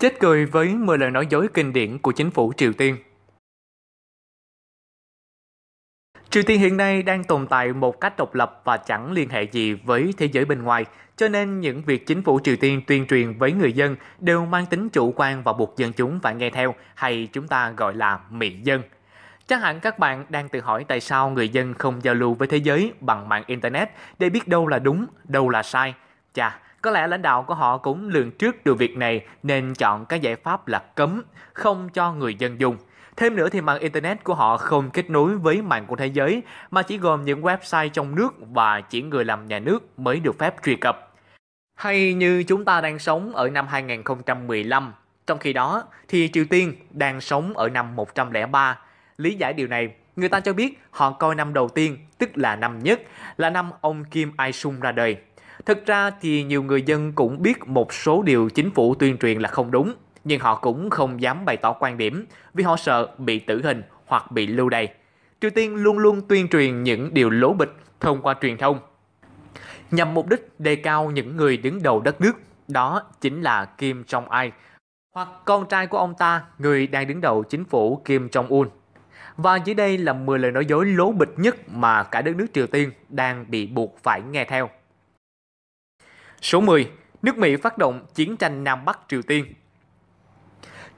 chết cười với 10 lời nói dối kinh điển của chính phủ Triều Tiên. Triều Tiên hiện nay đang tồn tại một cách độc lập và chẳng liên hệ gì với thế giới bên ngoài, cho nên những việc chính phủ Triều Tiên tuyên truyền với người dân đều mang tính chủ quan và buộc dân chúng phải nghe theo, hay chúng ta gọi là mị dân. Chắc hẳn các bạn đang tự hỏi tại sao người dân không giao lưu với thế giới bằng mạng Internet để biết đâu là đúng, đâu là sai. Chà, có lẽ lãnh đạo của họ cũng lường trước được việc này nên chọn cái giải pháp là cấm, không cho người dân dùng. Thêm nữa thì mạng Internet của họ không kết nối với mạng của thế giới mà chỉ gồm những website trong nước và chỉ người làm nhà nước mới được phép truy cập. Hay như chúng ta đang sống ở năm 2015, trong khi đó thì Triều Tiên đang sống ở năm 103. Lý giải điều này, người ta cho biết họ coi năm đầu tiên, tức là năm nhất, là năm ông Kim ai sung ra đời – Thực ra thì nhiều người dân cũng biết một số điều chính phủ tuyên truyền là không đúng, nhưng họ cũng không dám bày tỏ quan điểm vì họ sợ bị tử hình hoặc bị lưu đày. Triều Tiên luôn luôn tuyên truyền những điều lố bịch thông qua truyền thông nhằm mục đích đề cao những người đứng đầu đất nước, đó chính là Kim jong ai hoặc con trai của ông ta, người đang đứng đầu chính phủ Kim Jong-un. Và dưới đây là 10 lời nói dối lố bịch nhất mà cả đất nước Triều Tiên đang bị buộc phải nghe theo. Số 10. Nước Mỹ phát động chiến tranh Nam Bắc Triều Tiên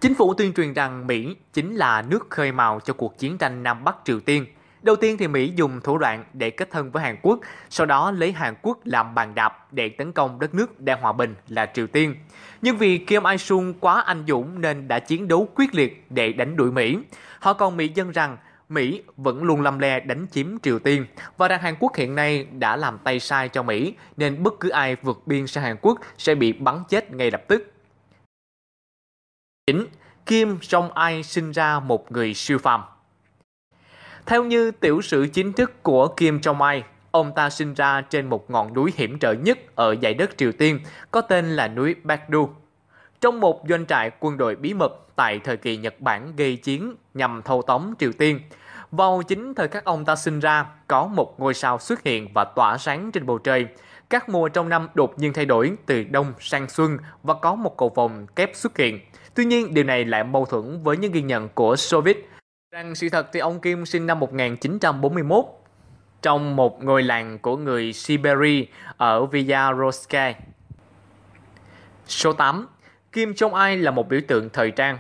Chính phủ tuyên truyền rằng Mỹ chính là nước khơi mào cho cuộc chiến tranh Nam Bắc Triều Tiên. Đầu tiên thì Mỹ dùng thủ đoạn để kết thân với Hàn Quốc, sau đó lấy Hàn Quốc làm bàn đạp để tấn công đất nước đang hòa bình là Triều Tiên. Nhưng vì Kim Il-sung quá anh dũng nên đã chiến đấu quyết liệt để đánh đuổi Mỹ. Họ còn mỹ dân rằng Mỹ vẫn luôn lăm le đánh chiếm Triều Tiên và rằng Hàn Quốc hiện nay đã làm tay sai cho Mỹ nên bất cứ ai vượt biên sang Hàn Quốc sẽ bị bắn chết ngay lập tức. 9. Kim jong ai sinh ra một người siêu phàm Theo như tiểu sử chính thức của Kim jong ai ông ta sinh ra trên một ngọn núi hiểm trở nhất ở dãy đất Triều Tiên có tên là núi Baekdu. Trong một doanh trại quân đội bí mật tại thời kỳ Nhật Bản gây chiến nhằm thâu tóm Triều Tiên – vào chính thời các ông ta sinh ra, có một ngôi sao xuất hiện và tỏa sáng trên bầu trời. Các mùa trong năm đột nhiên thay đổi từ đông sang xuân và có một cầu vồng kép xuất hiện. Tuy nhiên, điều này lại mâu thuẫn với những ghi nhận của Soviet rằng sự thật thì ông Kim sinh năm 1941 trong một ngôi làng của người Siberia ở Vyarovsky. Số 8. Kim jong ai là một biểu tượng thời trang.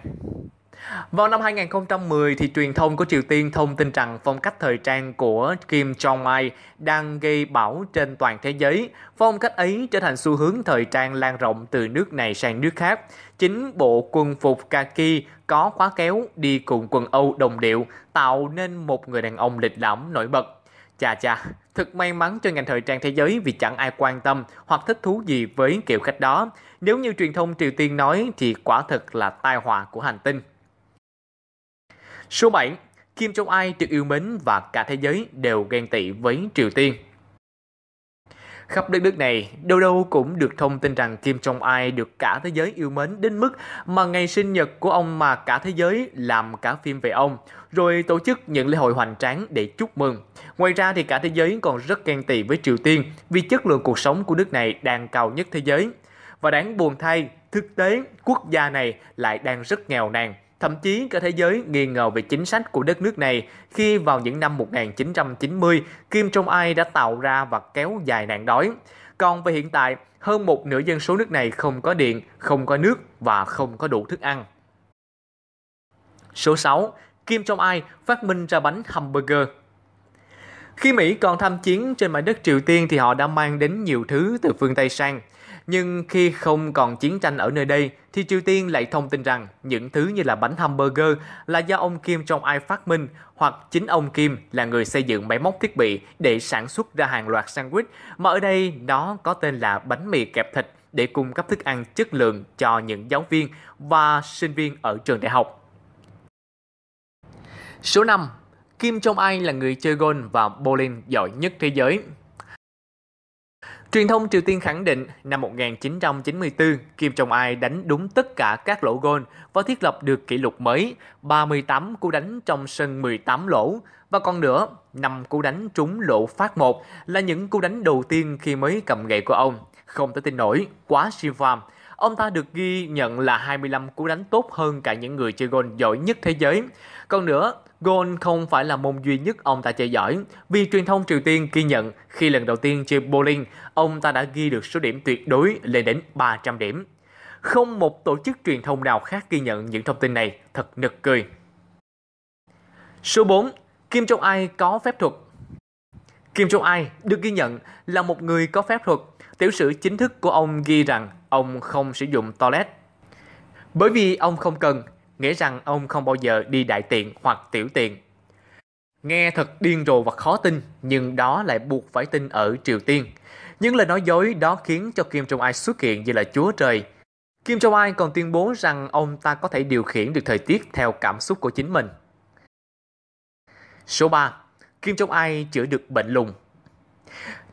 Vào năm 2010 thì truyền thông của Triều Tiên thông tin rằng phong cách thời trang của Kim Jong-un đang gây bão trên toàn thế giới. Phong cách ấy trở thành xu hướng thời trang lan rộng từ nước này sang nước khác. Chính bộ quân phục kaki có khóa kéo đi cùng quần Âu đồng điệu tạo nên một người đàn ông lịch lãm nổi bật. Chà chà, thật may mắn cho ngành thời trang thế giới vì chẳng ai quan tâm hoặc thích thú gì với kiểu khách đó. Nếu như truyền thông Triều Tiên nói thì quả thật là tai họa của hành tinh. Số 7. Kim Jong ai được yêu mến và cả thế giới đều ghen tị với Triều Tiên. Khắp đất nước này, đâu đâu cũng được thông tin rằng Kim Jong ai được cả thế giới yêu mến đến mức mà ngày sinh nhật của ông mà cả thế giới làm cả phim về ông, rồi tổ chức những lễ hội hoành tráng để chúc mừng. Ngoài ra thì cả thế giới còn rất ghen tị với Triều Tiên vì chất lượng cuộc sống của nước này đang cao nhất thế giới. Và đáng buồn thay, thực tế quốc gia này lại đang rất nghèo nàn Thậm chí cả thế giới nghi ngờ về chính sách của đất nước này khi vào những năm 1990, Kim Jong-un đã tạo ra và kéo dài nạn đói. Còn về hiện tại, hơn một nửa dân số nước này không có điện, không có nước và không có đủ thức ăn. Số 6. Kim Jong-un phát minh ra bánh hamburger khi Mỹ còn tham chiến trên mảnh đất Triều Tiên thì họ đã mang đến nhiều thứ từ phương Tây sang. Nhưng khi không còn chiến tranh ở nơi đây, thì Triều Tiên lại thông tin rằng những thứ như là bánh hamburger là do ông Kim jong ai phát minh hoặc chính ông Kim là người xây dựng máy móc thiết bị để sản xuất ra hàng loạt sandwich mà ở đây nó có tên là bánh mì kẹp thịt để cung cấp thức ăn chất lượng cho những giáo viên và sinh viên ở trường đại học. Số 5. Kim Jong-un là người chơi golf và bowling giỏi nhất thế giới. Truyền thông Triều Tiên khẳng định năm 1994, Kim jong ai đánh đúng tất cả các lỗ gôn và thiết lập được kỷ lục mới 38 cú đánh trong sân 18 lỗ và còn nữa, 5 cú đánh trúng lỗ phát 1 là những cú đánh đầu tiên khi mới cầm gậy của ông. Không thể tin nổi, quá siêu phàm. Ông ta được ghi nhận là 25 cú đánh tốt hơn cả những người chơi gôn giỏi nhất thế giới. Còn nữa, Gôn không phải là môn duy nhất ông ta chơi giỏi, vì truyền thông Triều Tiên ghi nhận khi lần đầu tiên chơi bowling, ông ta đã ghi được số điểm tuyệt đối lên đến 300 điểm. Không một tổ chức truyền thông nào khác ghi nhận những thông tin này, thật nực cười. Số 4. Kim Jong Ai có phép thuật Kim Jong Ai được ghi nhận là một người có phép thuật. Tiểu sử chính thức của ông ghi rằng ông không sử dụng toilet. Bởi vì ông không cần, nghĩa rằng ông không bao giờ đi đại tiện hoặc tiểu tiện. Nghe thật điên rồ và khó tin, nhưng đó lại buộc phải tin ở Triều Tiên. Những lời nói dối đó khiến cho Kim Jong-un xuất hiện như là chúa trời. Kim Jong-un còn tuyên bố rằng ông ta có thể điều khiển được thời tiết theo cảm xúc của chính mình. Số 3. Kim Jong-un chữa được bệnh lùng.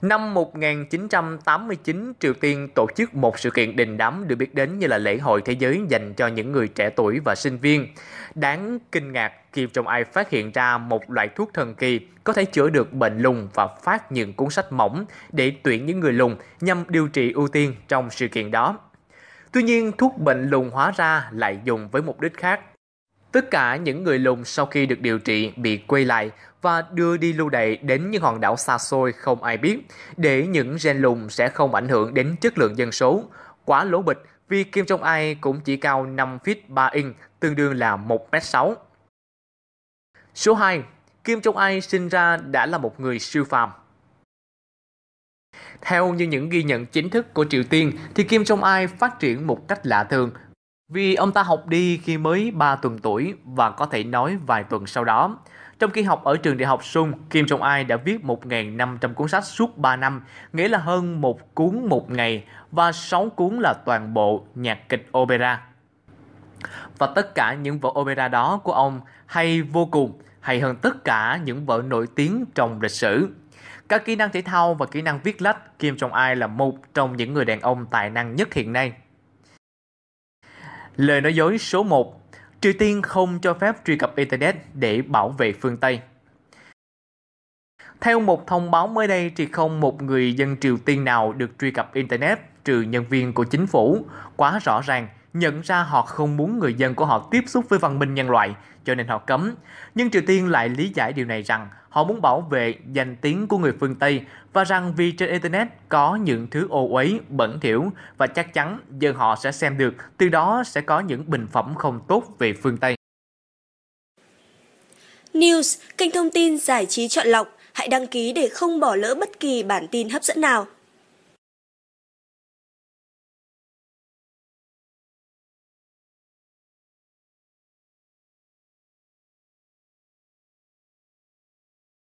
Năm 1989, Triều Tiên tổ chức một sự kiện đình đám được biết đến như là lễ hội thế giới dành cho những người trẻ tuổi và sinh viên. Đáng kinh ngạc, Kim jong Ai phát hiện ra một loại thuốc thần kỳ có thể chữa được bệnh lùng và phát những cuốn sách mỏng để tuyển những người lùng nhằm điều trị ưu tiên trong sự kiện đó. Tuy nhiên, thuốc bệnh lùng hóa ra lại dùng với mục đích khác. Tất cả những người lùn sau khi được điều trị bị quay lại và đưa đi lưu đày đến những hòn đảo xa xôi không ai biết, để những gen lùn sẽ không ảnh hưởng đến chất lượng dân số. Quá lố bịch vì Kim Jong Ai cũng chỉ cao 5 feet 3 inch, tương đương là 1m6. Số 2. Kim Jong Ai sinh ra đã là một người siêu phàm. Theo như những ghi nhận chính thức của Triều Tiên thì Kim Jong Ai phát triển một cách lạ thường vì ông ta học đi khi mới 3 tuần tuổi và có thể nói vài tuần sau đó. Trong khi học ở trường đại học Sung, Kim Jong Ai đã viết 1.500 cuốn sách suốt 3 năm, nghĩa là hơn một cuốn một ngày và 6 cuốn là toàn bộ nhạc kịch opera. Và tất cả những vở opera đó của ông hay vô cùng, hay hơn tất cả những vở nổi tiếng trong lịch sử. Các kỹ năng thể thao và kỹ năng viết lách, Kim Jong Ai là một trong những người đàn ông tài năng nhất hiện nay. Lời nói dối số 1 Triều Tiên không cho phép truy cập Internet để bảo vệ phương Tây Theo một thông báo mới đây thì không một người dân Triều Tiên nào được truy cập Internet trừ nhân viên của chính phủ quá rõ ràng nhận ra họ không muốn người dân của họ tiếp xúc với văn minh nhân loại, cho nên họ cấm. Nhưng Triều Tiên lại lý giải điều này rằng họ muốn bảo vệ danh tiếng của người phương Tây và rằng vì trên Internet có những thứ ô uế, bẩn thỉu và chắc chắn dân họ sẽ xem được, từ đó sẽ có những bình phẩm không tốt về phương Tây. News, kênh thông tin giải trí chọn lọc. Hãy đăng ký để không bỏ lỡ bất kỳ bản tin hấp dẫn nào.